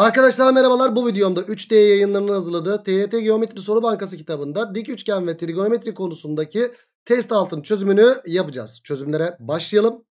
Arkadaşlar merhabalar bu videomda 3D yayınlarının hazırladığı TYT Geometri Soru Bankası kitabında dik üçgen ve trigonometri konusundaki test altın çözümünü yapacağız. Çözümlere başlayalım.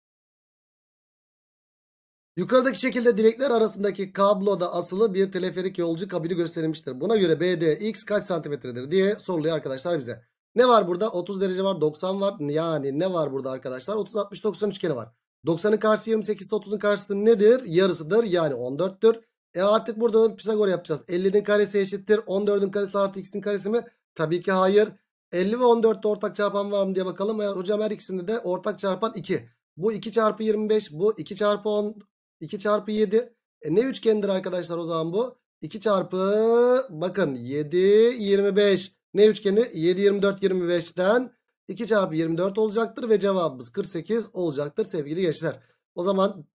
Yukarıdaki şekilde direkler arasındaki kabloda asılı bir teleferik yolcu kabini gösterilmiştir. Buna göre BD x kaç santimetredir diye soruluyor arkadaşlar bize. Ne var burada? 30 derece var 90 var. Yani ne var burada arkadaşlar? 30 60 90 üçgeni var. 90'ın karşısı 28 30'un karşısı nedir? Yarısıdır yani 14'tür. E artık burada da Pisagor yapacağız. 50'nin karesi eşittir 14'ün karesi artı x'in karesi mi? Tabii ki hayır. 50 ve 14'te ortak çarpan var mı diye bakalım. Yani hocam her ikisinde de ortak çarpan 2. Bu 2 çarpı 25. Bu 2 çarpı 10. 2 çarpı 7. E ne üçgendir arkadaşlar o zaman bu? 2 çarpı bakın 7 25. Ne üçgeni? 7 24 25'ten 2 çarpı 24 olacaktır ve cevabımız 48 olacaktır sevgili gençler. O zaman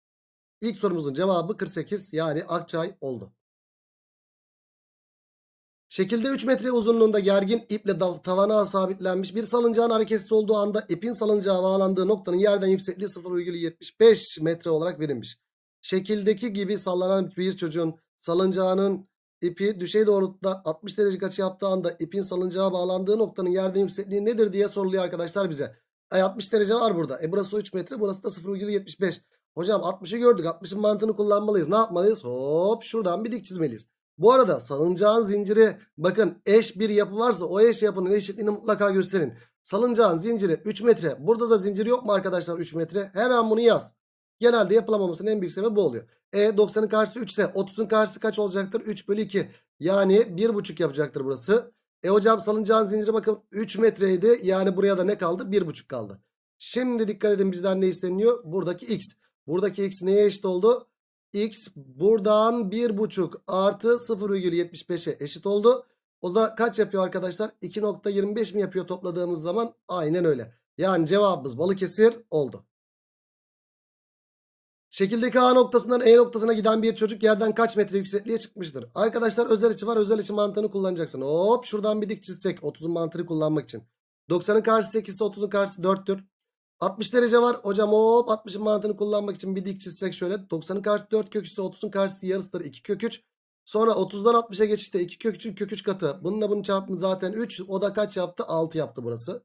İlk sorumuzun cevabı 48 yani Akçay oldu. Şekilde 3 metre uzunluğunda gergin iple tavana sabitlenmiş bir salıncağın hareketsiz olduğu anda ipin salıncağa bağlandığı noktanın yerden yüksekliği 0,75 metre olarak verilmiş. Şekildeki gibi sallanan bir çocuğun salıncağının ipi düşey doğrultuda 60 derece açı yaptığı anda ipin salıncağa bağlandığı noktanın yerden yüksekliği nedir diye soruluyor arkadaşlar bize. E, Ay 60 derece var burada. E burası 3 metre burası da 0,75. Hocam 60'ı gördük. 60'ın mantığını kullanmalıyız. Ne yapmalıyız? Hop şuradan bir dik çizmeliyiz. Bu arada salıncağın zinciri bakın eş bir yapı varsa o eş yapının eşitliğini mutlaka gösterin. Salıncağın zinciri 3 metre. Burada da zincir yok mu arkadaşlar 3 metre? Hemen bunu yaz. Genelde yapılamamasının en büyük sebebi bu oluyor. E 90'ın karşısı 3 ise 30'un karşısı kaç olacaktır? 3 bölü 2. Yani 1,5 yapacaktır burası. E hocam salıncağın zinciri bakın 3 metreydi. Yani buraya da ne kaldı? 1,5 kaldı. Şimdi dikkat edin bizden ne isteniyor? Buradaki x. Buradaki x neye eşit oldu? X buradan 1.5 artı 0.75'e eşit oldu. O da kaç yapıyor arkadaşlar? 2.25 mi yapıyor topladığımız zaman? Aynen öyle. Yani cevabımız Balıkesir oldu. Şekildeki A noktasından E noktasına giden bir çocuk yerden kaç metre yüksekliğe çıkmıştır? Arkadaşlar özel içi var. Özel içi mantığını kullanacaksın. Hop şuradan bir dik çizsek. 30'un mantığını kullanmak için. 90'ın karşısı 8 ise 30'un karşısı 4'tür. 60 derece var. Hocam hop 60'ın mantığını kullanmak için bir dik çizsek şöyle. 90'ın karşısı 4 kök 3 30'un karşısı yarısıdır 2 kök 3. Sonra 30'dan 60'a geçişte 2 kök 3'ün kök 3 katı. Bununla bunu çarptım zaten 3. O da kaç yaptı? 6 yaptı burası.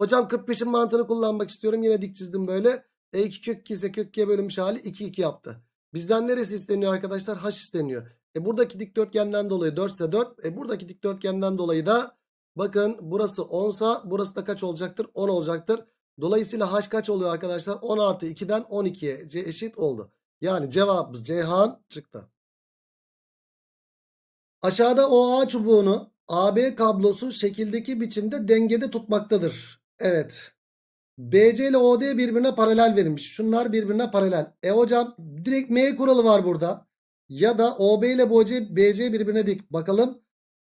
Hocam 45'in mantığını kullanmak istiyorum. Yine dik çizdim böyle. E2 kök 2 ise kök 2'ye bölünmüş hali 2 2 yaptı. Bizden neresi isteniyor arkadaşlar? H isteniyor. E buradaki dikdörtgenden dolayı 4 ise 4. E buradaki dikdörtgenden dolayı da bakın burası 10 sa burası da kaç olacaktır? 10 olacaktır. Dolayısıyla h kaç oluyor arkadaşlar? 10 artı 2'den 12'ye C eşit oldu. Yani cevabımız Ceyhan çıktı. Aşağıda o a çubuğunu AB kablosu şekildeki biçimde dengede tutmaktadır. Evet. BC ile OD birbirine paralel verilmiş. Şunlar birbirine paralel. E hocam direkt M kuralı var burada. Ya da OB ile BC, BC birbirine dik. Bakalım.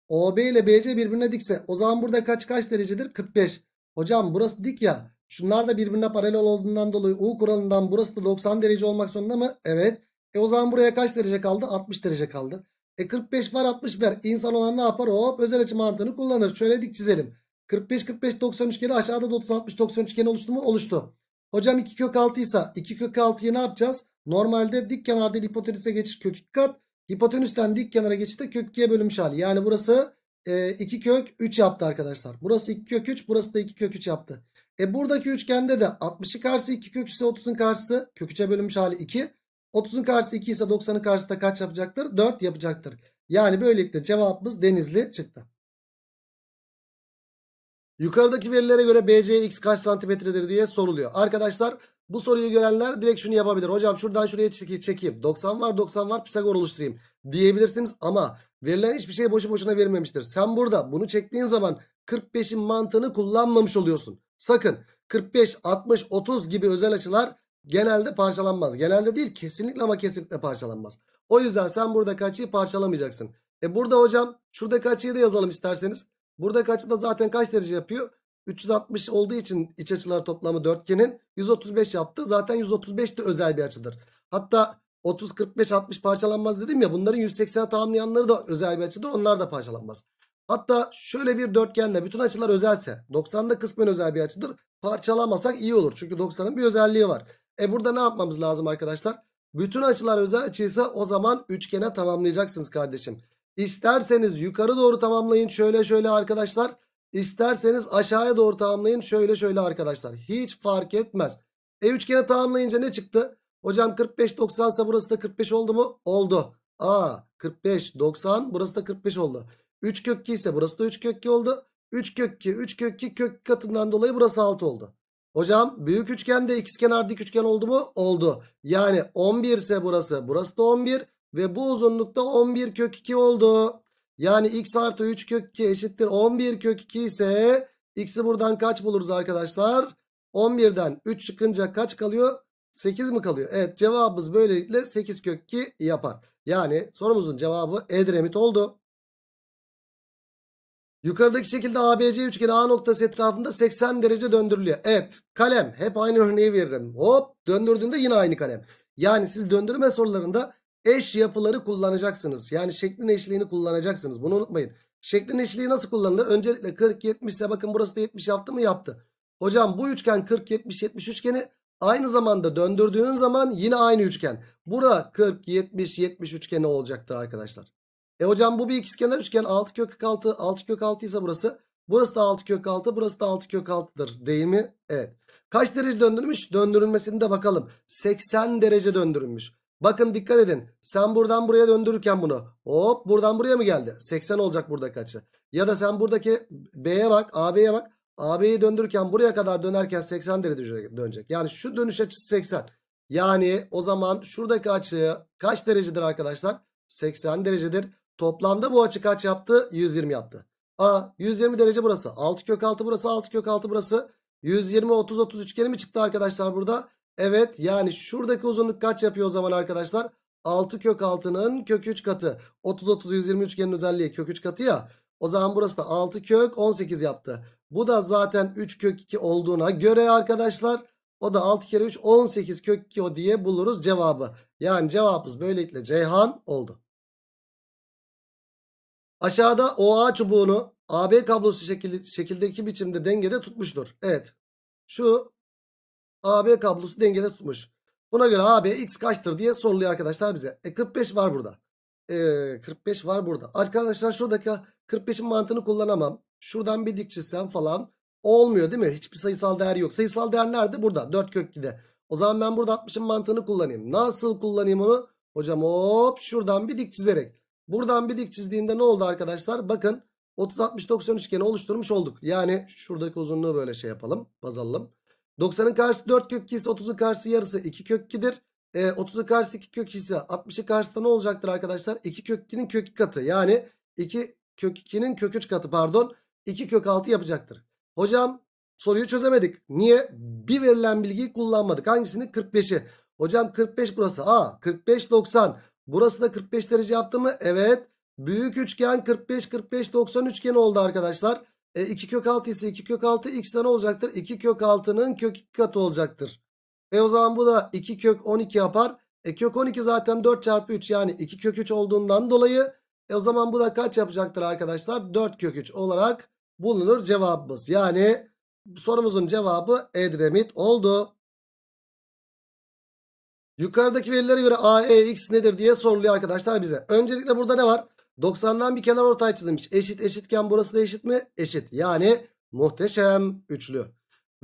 OB ile BC birbirine dikse o zaman burada kaç kaç derecedir? 45. Hocam burası dik ya. Şunlar da birbirine paralel olduğundan dolayı U kuralından burası da 90 derece olmak zorunda mı? Evet. E o zaman buraya kaç derece kaldı? 60 derece kaldı. E 45 var 60 var. İnsan olan ne yapar? Hop özel açı mantığını kullanır. Şöyle dik çizelim. 45 45 90 üçgeni aşağıda da 30 60 90 üçgeni oluştu mu? Oluştu. Hocam 2 kök 6 ise 2 kök 6'yı ne yapacağız? Normalde dik kenarda hipotenüse geçiş kök 2 kat. Hipotenüsten dik kenara geçişte kök 2'ye bölünmüş hali. Yani burası 2 e, kök 3 yaptı arkadaşlar. Burası 2 kök 3 burası da 2 kök 3 yaptı. E buradaki üçgende de 60'ın karşısı 2 kök 30'un karşısı kök 3'e bölünmüş hali 2. 30'un karşısı 2 ise 90'ın karşısı da kaç yapacaktır? 4 yapacaktır. Yani böylelikle cevabımız denizli çıktı. Yukarıdaki verilere göre BC x kaç santimetredir diye soruluyor. Arkadaşlar bu soruyu görenler direkt şunu yapabilir. Hocam şuradan şuraya çekeyim. 90 var 90 var Pisagor oluşturayım diyebilirsiniz ama verilen hiçbir şey boşu boşuna verilmemiştir. Sen burada bunu çektiğin zaman 45'in mantığını kullanmamış oluyorsun. Sakın 45, 60, 30 gibi özel açılar genelde parçalanmaz. Genelde değil kesinlikle ama kesinlikle parçalanmaz. O yüzden sen burada açıyı parçalamayacaksın. E burada hocam şurada açıyı da yazalım isterseniz. Burada açı da zaten kaç derece yapıyor? 360 olduğu için iç açılar toplamı dörtgenin 135 yaptı. Zaten 135 de özel bir açıdır. Hatta 30, 45, 60 parçalanmaz dedim ya bunların 180'e tamamlayanları da özel bir açıdır. Onlar da parçalanmaz. Hatta şöyle bir dörtgenle bütün açılar özelse 90'da kısmen özel bir açıdır. Parçalamasak iyi olur. Çünkü 90'ın bir özelliği var. E burada ne yapmamız lazım arkadaşlar? Bütün açılar özel açıysa o zaman üçgene tamamlayacaksınız kardeşim. İsterseniz yukarı doğru tamamlayın şöyle şöyle arkadaşlar. İsterseniz aşağıya doğru tamamlayın şöyle şöyle arkadaşlar. Hiç fark etmez. E üçgene tamamlayınca ne çıktı? Hocam 45 90 ise burası da 45 oldu mu? Oldu. Aa 45 90 burası da 45 oldu. 3 kökki ise burası da 3 kökki oldu. 3 kökki 3 kökki kök katından dolayı burası 6 oldu. Hocam büyük üçgen de ikizkenar dik üçgen oldu mu? Oldu. Yani 11 ise burası. Burası da 11 ve bu uzunlukta 11 kök 2 oldu. Yani x artı 3 kök 2 eşittir 11 kök 2 ise x'i buradan kaç buluruz arkadaşlar? 11'den 3 çıkınca kaç kalıyor? 8 mi kalıyor? Evet cevabımız böylelikle 8 kök 2 yapar. Yani sorumuzun cevabı Edremit oldu. Yukarıdaki şekilde ABC üçgeni A noktası etrafında 80 derece döndürülüyor. Evet kalem hep aynı örneği veririm. Hop döndürdüğünde yine aynı kalem. Yani siz döndürme sorularında eş yapıları kullanacaksınız. Yani şeklin eşliğini kullanacaksınız. Bunu unutmayın. Şeklin eşliği nasıl kullanılır? Öncelikle 40-70 ise bakın burası da 70 yaptı mı yaptı. Hocam bu üçgen 40-70-70 üçgeni aynı zamanda döndürdüğün zaman yine aynı üçgen. Burada 40-70-70 üçgeni olacaktır arkadaşlar. E hocam bu bir ikizkenar üçgen 6 kök 6 6 kök 6 ise burası. Burası da 6 kök 6 burası da 6 kök 6'dır değil mi? Evet. Kaç derece döndürmüş? Döndürülmesini de bakalım. 80 derece döndürülmüş. Bakın dikkat edin. Sen buradan buraya döndürürken bunu. Hop buradan buraya mı geldi? 80 olacak burada kaçı. Ya da sen buradaki B'ye bak AB'ye bak. AB'yi döndürürken buraya kadar dönerken 80 derece dönecek. Yani şu dönüş açısı 80. Yani o zaman şuradaki açı kaç derecedir arkadaşlar? 80 derecedir. Toplamda bu açı kaç yaptı? 120 yaptı. A 120 derece burası. 6 kök 6 burası. 6 kök 6 burası. 120 30 30 üçgeni mi çıktı arkadaşlar burada? Evet yani şuradaki uzunluk kaç yapıyor o zaman arkadaşlar? 6 kök 6'nın kök 3 katı. 30 30 120 üçgenin özelliği kök 3 katı ya. O zaman burası da 6 kök 18 yaptı. Bu da zaten 3 kök 2 olduğuna göre arkadaşlar o da 6 kere 3 18 kök 2 o diye buluruz cevabı. Yani cevabımız böylelikle Ceyhan oldu. Aşağıda o a çubuğunu AB kablosu şekil, şekildeki biçimde dengede tutmuştur. Evet. Şu AB kablosu dengede tutmuş. Buna göre AB x kaçtır diye soruluyor arkadaşlar bize. E 45 var burada. E 45 var burada. Arkadaşlar şuradaki 45'in mantığını kullanamam. Şuradan bir dik çizsem falan olmuyor değil mi? Hiçbir sayısal değer yok. Sayısal değer nerede? Burada. 4 kök 2'de. O zaman ben burada 60'ın mantığını kullanayım. Nasıl kullanayım onu? Hocam hop şuradan bir dik çizerek. Buradan bir dik çizdiğimde ne oldu arkadaşlar? Bakın 30-60-90 üçgeni oluşturmuş olduk. Yani şuradaki uzunluğu böyle şey yapalım. Baz alalım. 90'ın karşısı 4 kök 2 ise 30'un karşısı yarısı 2 kök 2'dir. E, 30'un karşısı 2 kök 2 ise 60'ın karşısında ne olacaktır arkadaşlar? 2 kök 2'nin kök 2 katı. Yani 2 kök 2'nin kök 3 katı pardon. 2 kök 6 yapacaktır. Hocam soruyu çözemedik. Niye? Bir verilen bilgiyi kullanmadık. Hangisini? 45'i. Hocam 45 burası A. 45 90. Burası da 45 derece yaptı mı? Evet. Büyük üçgen 45 45 90 üçgeni oldu arkadaşlar. E, 2 kök 6 ise 2 kök 6 x ne olacaktır? 2 kök 6'nın kök 2 katı olacaktır. E o zaman bu da 2 kök 12 yapar. E kök 12 zaten 4 çarpı 3 yani 2 kök 3 olduğundan dolayı e o zaman bu da kaç yapacaktır arkadaşlar? 4 kök 3 olarak bulunur cevabımız. Yani sorumuzun cevabı Edremit oldu. Yukarıdaki verilere göre a e x nedir diye soruluyor arkadaşlar bize. Öncelikle burada ne var? 90'dan bir kenar ortaya çizilmiş. Eşit eşitken burası da eşit mi? Eşit. Yani muhteşem üçlü.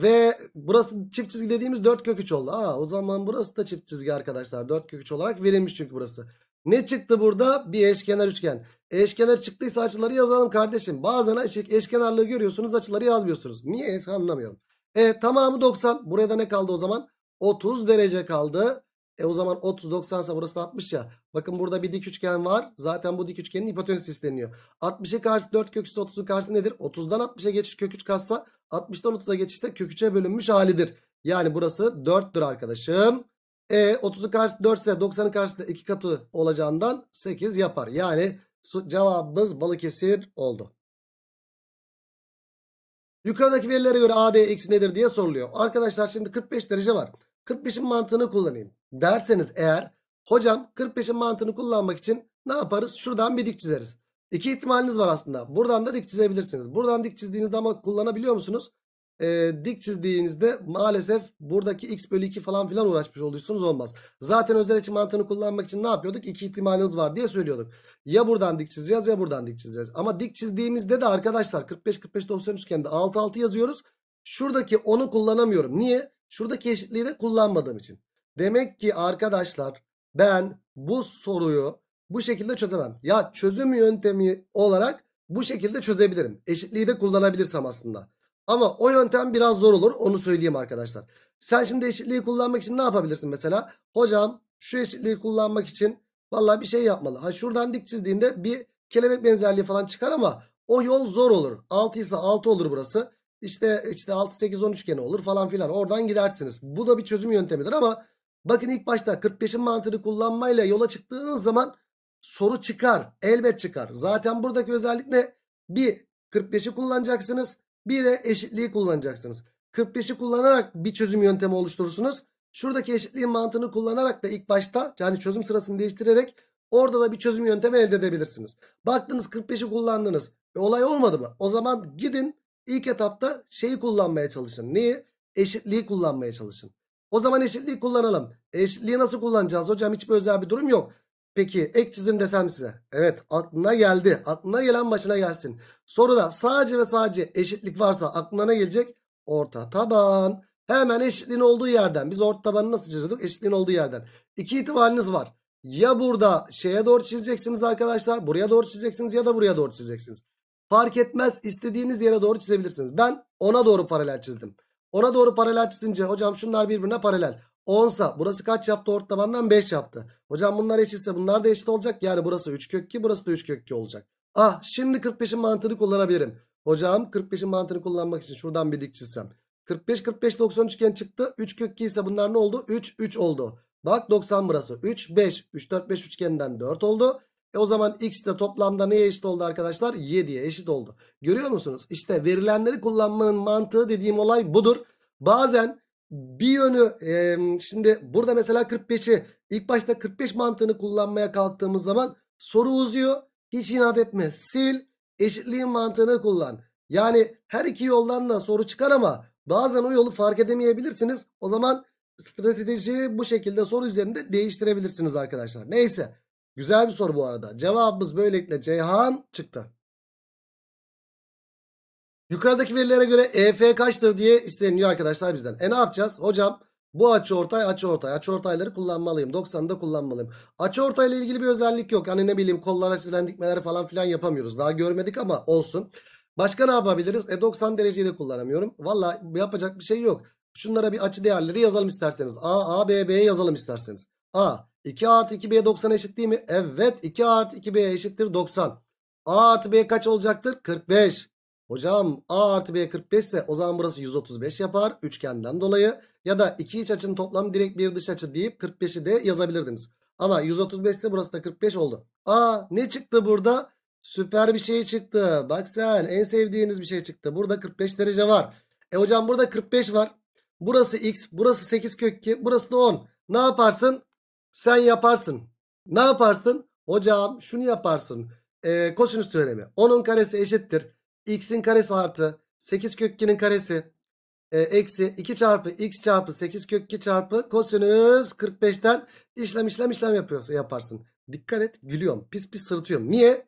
Ve burası çift çizgi dediğimiz 4 kök 3 oldu. Aa, o zaman burası da çift çizgi arkadaşlar. 4 kök 3 olarak verilmiş çünkü burası. Ne çıktı burada? Bir eşkenar üçgen. Eşkenar çıktıysa açıları yazalım kardeşim. Bazen eşkenarlığı görüyorsunuz açıları yazmıyorsunuz. Niye? Anlamıyorum. E tamamı 90. Buraya da ne kaldı o zaman? 30 derece kaldı. E o zaman 30 90 ise burası da 60 ya. Bakın burada bir dik üçgen var. Zaten bu dik üçgenin hipotenüs isteniyor. 60'ın karşı 4 köküsü 30'un karşısı nedir? 30'dan 60'a geçiş kök 3 katsa 60'dan 30'a geçişte kök 3'e bölünmüş halidir. Yani burası 4'tür arkadaşım. E 30'un karşısı 4 ise 90'ın karşısında da 2 katı olacağından 8 yapar. Yani cevabımız Balıkesir oldu. Yukarıdaki verilere göre AD eksi nedir diye soruluyor. Arkadaşlar şimdi 45 derece var. 45'in mantığını kullanayım derseniz eğer hocam 45'in mantığını kullanmak için ne yaparız? Şuradan bir dik çizeriz. İki ihtimaliniz var aslında. Buradan da dik çizebilirsiniz. Buradan dik çizdiğinizde ama kullanabiliyor musunuz? Ee, dik çizdiğinizde maalesef buradaki x bölü 2 falan filan uğraşmış oluyorsunuz olmaz. Zaten özel için mantığını kullanmak için ne yapıyorduk? İki ihtimaliniz var diye söylüyorduk. Ya buradan dik çizeceğiz ya buradan dik çizeceğiz. Ama dik çizdiğimizde de arkadaşlar 45 45 90 üçgende 6 6 yazıyoruz. Şuradaki 10'u kullanamıyorum. Niye? Şuradaki eşitliği de kullanmadığım için. Demek ki arkadaşlar ben bu soruyu bu şekilde çözemem. Ya çözüm yöntemi olarak bu şekilde çözebilirim. Eşitliği de kullanabilirsem aslında. Ama o yöntem biraz zor olur onu söyleyeyim arkadaşlar. Sen şimdi eşitliği kullanmak için ne yapabilirsin mesela? Hocam şu eşitliği kullanmak için valla bir şey yapmalı. Ha şuradan dik çizdiğinde bir kelebek benzerliği falan çıkar ama o yol zor olur. 6 ise 6 olur burası işte işte 6 8 10 üçgeni olur falan filan. Oradan gidersiniz. Bu da bir çözüm yöntemidir ama bakın ilk başta 45'in mantığını kullanmayla yola çıktığınız zaman soru çıkar. Elbet çıkar. Zaten buradaki özellik ne? Bir 45'i kullanacaksınız. Bir de eşitliği kullanacaksınız. 45'i kullanarak bir çözüm yöntemi oluşturursunuz. Şuradaki eşitliğin mantığını kullanarak da ilk başta yani çözüm sırasını değiştirerek orada da bir çözüm yöntemi elde edebilirsiniz. Baktınız 45'i kullandınız. E, olay olmadı mı? O zaman gidin İlk etapta şeyi kullanmaya çalışın. Niye? Eşitliği kullanmaya çalışın. O zaman eşitliği kullanalım. Eşitliği nasıl kullanacağız hocam? Hiçbir özel bir durum yok. Peki ek çizim desem size. Evet aklına geldi. Aklına gelen başına gelsin. Soruda sadece ve sadece eşitlik varsa aklına ne gelecek? Orta taban. Hemen eşitliğin olduğu yerden. Biz orta tabanı nasıl çiziyorduk? Eşitliğin olduğu yerden. İki ihtimaliniz var. Ya burada şeye doğru çizeceksiniz arkadaşlar. Buraya doğru çizeceksiniz ya da buraya doğru çizeceksiniz. Fark etmez istediğiniz yere doğru çizebilirsiniz. Ben ona doğru paralel çizdim. Ona doğru paralel çizince hocam şunlar birbirine paralel. 10 burası kaç yaptı orta tabandan 5 yaptı. Hocam bunlar eşitse bunlar da eşit olacak. Yani burası 3 kök 2 burası da 3 kök 2 olacak. Ah şimdi 45'in mantığını kullanabilirim. Hocam 45'in mantığını kullanmak için şuradan bir dik çizsem. 45 45 90 üçgen çıktı. 3 kök 2 ise bunlar ne oldu? 3 3 oldu. Bak 90 burası. 3 5 3 4 5 üçgeninden 4 oldu. E o zaman x de toplamda neye eşit oldu arkadaşlar? 7'ye eşit oldu. Görüyor musunuz? İşte verilenleri kullanmanın mantığı dediğim olay budur. Bazen bir yönü e, şimdi burada mesela 45'i ilk başta 45 mantığını kullanmaya kalktığımız zaman soru uzuyor. Hiç inat etme. Sil. Eşitliğin mantığını kullan. Yani her iki yoldan da soru çıkar ama bazen o yolu fark edemeyebilirsiniz. O zaman stratejiyi bu şekilde soru üzerinde değiştirebilirsiniz arkadaşlar. Neyse. Güzel bir soru bu arada. Cevabımız böylelikle Ceyhan çıktı. Yukarıdaki verilere göre EF kaçtır diye isteniyor arkadaşlar bizden. E ne yapacağız? Hocam bu açı ortay açı ortay. Açı ortayları kullanmalıyım. 90'da kullanmalıyım. Açı ortayla ilgili bir özellik yok. Hani ne bileyim kollara çizilen dikmeler falan filan yapamıyoruz. Daha görmedik ama olsun. Başka ne yapabiliriz? E 90 dereceyi de kullanamıyorum. Valla yapacak bir şey yok. Şunlara bir açı değerleri yazalım isterseniz. A, A, B, B yazalım isterseniz. A, 2 artı 2b 90 eşit değil mi? Evet 2 artı 2b eşittir 90. a artı b kaç olacaktır? 45. Hocam a artı b 45 ise o zaman burası 135 yapar üçgenden dolayı. Ya da iki iç açının toplam direkt bir dış açı deyip 45'i de yazabilirdiniz. Ama 135 ise burası da 45 oldu. Aa ne çıktı burada? Süper bir şey çıktı. Bak sen en sevdiğiniz bir şey çıktı. Burada 45 derece var. E hocam burada 45 var. Burası x, burası 8 kök 2, burası da 10. Ne yaparsın? Sen yaparsın. Ne yaparsın? Hocam şunu yaparsın. Ee, kosinüs teoremi. 10'un karesi eşittir. X'in karesi artı 8 kök karesi. E, eksi 2 çarpı x çarpı 8 kök 2 çarpı kosinüs 45'ten işlem işlem işlem yapıyorsa yaparsın. Dikkat et gülüyorum pis pis sırıtıyorum. Niye?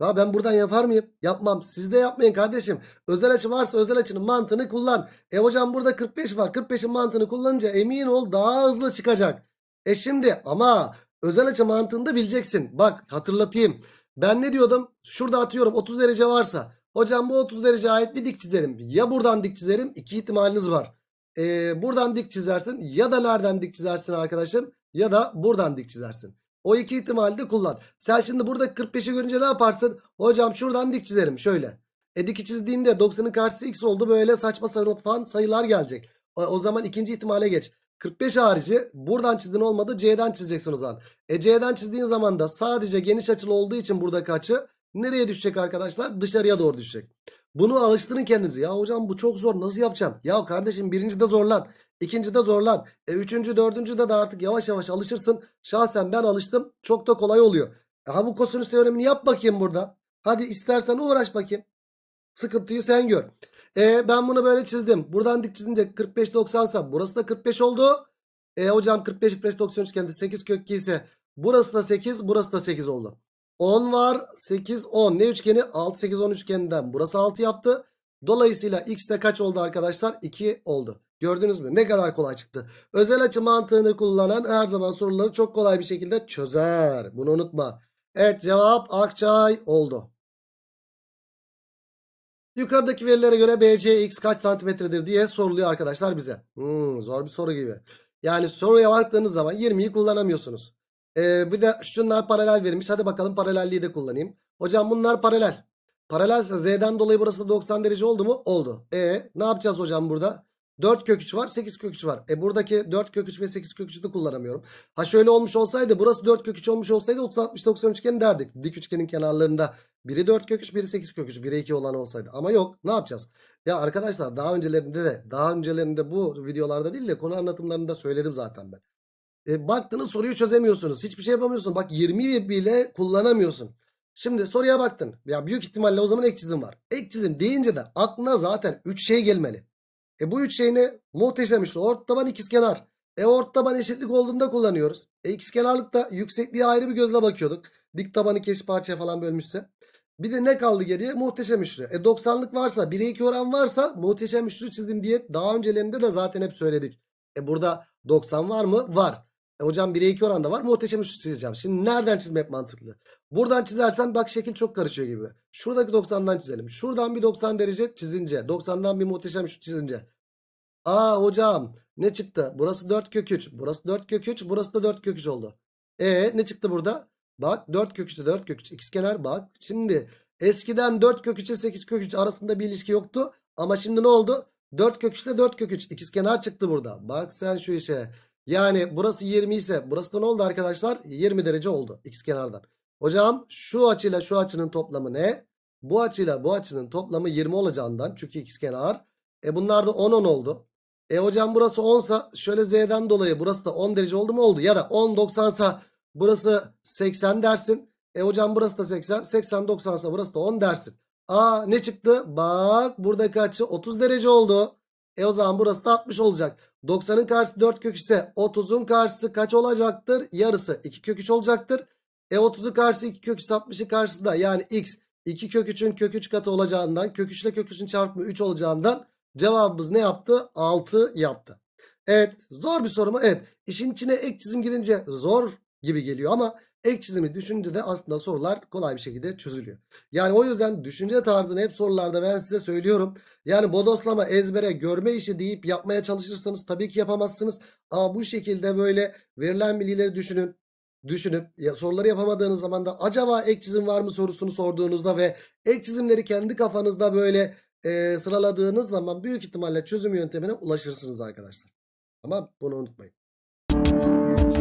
Ya ben buradan yapar mıyım? Yapmam. Siz de yapmayın kardeşim. Özel açı varsa özel açının mantığını kullan. E hocam burada 45 var. 45'in mantığını kullanınca emin ol daha hızlı çıkacak. E şimdi ama özel açı mantığında bileceksin. Bak hatırlatayım. Ben ne diyordum? Şurada atıyorum 30 derece varsa. Hocam bu 30 derece ait bir dik çizerim. Ya buradan dik çizerim. İki ihtimaliniz var. Ee, buradan dik çizersin. Ya da nereden dik çizersin arkadaşım? Ya da buradan dik çizersin. O iki ihtimali de kullan. Sen şimdi burada 45'i görünce ne yaparsın? Hocam şuradan dik çizerim şöyle. E dik çizdiğimde 90'ın karşısı x oldu. Böyle saçma sapan sayılar gelecek. o zaman ikinci ihtimale geç. 45 harici buradan çizdiğin olmadı C'den çizeceksin o zaman. E C'den çizdiğin zaman da sadece geniş açılı olduğu için burada açı nereye düşecek arkadaşlar? Dışarıya doğru düşecek. Bunu alıştırın kendinizi. Ya hocam bu çok zor nasıl yapacağım? Ya kardeşim birinci de zorlan. ikinci de zorlan. E üçüncü dördüncü de, de artık yavaş yavaş alışırsın. Şahsen ben alıştım. Çok da kolay oluyor. E, ha bu kosinüs teoremini yap bakayım burada. Hadi istersen uğraş bakayım. Sıkıntıyı sen gör. E ben bunu böyle çizdim. Buradan dik çizince 45 90 sa burası da 45 oldu. E hocam 45 45 93 kendi 8 kök ise burası da 8 burası da 8 oldu. 10 var 8 10 ne üçgeni 6 8 10 üçgeninden burası 6 yaptı. Dolayısıyla x de kaç oldu arkadaşlar 2 oldu. Gördünüz mü ne kadar kolay çıktı. Özel açı mantığını kullanan her zaman soruları çok kolay bir şekilde çözer. Bunu unutma. Evet cevap Akçay oldu. Yukarıdaki verilere göre BCX kaç santimetredir diye soruluyor arkadaşlar bize. Hmm, zor bir soru gibi. Yani soruya baktığınız zaman 20'yi kullanamıyorsunuz. Ee, bir de şunlar paralel verilmiş. Hadi bakalım paralelliği de kullanayım. Hocam bunlar paralel. Paralelse Z'den dolayı burası da 90 derece oldu mu? Oldu. E ne yapacağız hocam burada? 4 kök 3 var 8 kök 3 var. E buradaki 4 kök 3 ve 8 kök 3'ü de kullanamıyorum. Ha şöyle olmuş olsaydı burası 4 kök 3 olmuş olsaydı 30 60 90 üçgeni derdik. Dik üçgenin kenarlarında biri 4 kök 3, biri 8 kök 3, 1'e 2 olan olsaydı. Ama yok. Ne yapacağız? Ya arkadaşlar daha öncelerinde de, daha öncelerinde bu videolarda değil de konu anlatımlarında söyledim zaten ben. E, baktınız soruyu çözemiyorsunuz. Hiçbir şey yapamıyorsun. Bak 20 bile kullanamıyorsun. Şimdi soruya baktın. Ya büyük ihtimalle o zaman ek çizim var. Ek çizim deyince de aklına zaten 3 şey gelmeli. E bu 3 şey ne? Muhteşem işte. Ort taban ikizkenar. E ort taban eşitlik olduğunda kullanıyoruz. E ikizkenarlıkta yüksekliğe ayrı bir gözle bakıyorduk. Dik tabanı iki parçaya falan bölmüşse. Bir de ne kaldı geriye? Muhteşem üçlü. E 90'lık varsa 1'e 2 oran varsa muhteşem üçlü çizin diye daha öncelerinde de zaten hep söyledik. E burada 90 var mı? Var. E hocam 1'e 2 oranda var. Muhteşem üçlü çizeceğim. Şimdi nereden çizmek mantıklı? Buradan çizersen bak şekil çok karışıyor gibi. Şuradaki 90'dan çizelim. Şuradan bir 90 derece çizince. 90'dan bir muhteşem üçlü çizince. Aa hocam ne çıktı? Burası 4 kök 3. Burası 4 kök 3. Burası da 4 kök 3 oldu. E ne çıktı burada? Bak 4 kök 3'e 4 kök 3 ikizkenar bak. Şimdi eskiden 4 kök 3'e 8 kök 3 arasında bir ilişki yoktu. Ama şimdi ne oldu? 4 kök 3 ile 4 kök 3 ikizkenar çıktı burada. Bak sen şu işe. Yani burası 20 ise burası da ne oldu arkadaşlar? 20 derece oldu ikizkenardan. Hocam şu açıyla şu açının toplamı ne? Bu açıyla bu açının toplamı 20 olacağından çünkü ikizkenar. E bunlar da 10 10 oldu. E hocam burası 10 şöyle z'den dolayı burası da 10 derece oldu mu oldu ya da 10 90 Burası 80 dersin. E hocam burası da 80. 80 90 ise burası da 10 dersin. Aa ne çıktı? Bak buradaki açı 30 derece oldu. E o zaman burası da 60 olacak. 90'ın karşısı 4 kök ise 30'un karşısı kaç olacaktır? Yarısı 2 kök 3 olacaktır. E 30'un karşısı 2 kök 3 60'ı karşısı da yani x 2 kök 3'ün kök 3 katı olacağından kök 3 ile kök 3'ün çarpımı 3 olacağından cevabımız ne yaptı? 6 yaptı. Evet zor bir soru mu? Evet işin içine ek çizim girince zor gibi geliyor ama ek çizimi düşünce de aslında sorular kolay bir şekilde çözülüyor. Yani o yüzden düşünce tarzını hep sorularda ben size söylüyorum. Yani bodoslama ezbere görme işi deyip yapmaya çalışırsanız tabii ki yapamazsınız. Ama bu şekilde böyle verilen bilgileri düşünün. Düşünüp ya soruları yapamadığınız zaman da acaba ek çizim var mı sorusunu sorduğunuzda ve ek çizimleri kendi kafanızda böyle e, sıraladığınız zaman büyük ihtimalle çözüm yöntemine ulaşırsınız arkadaşlar. Tamam bunu unutmayın.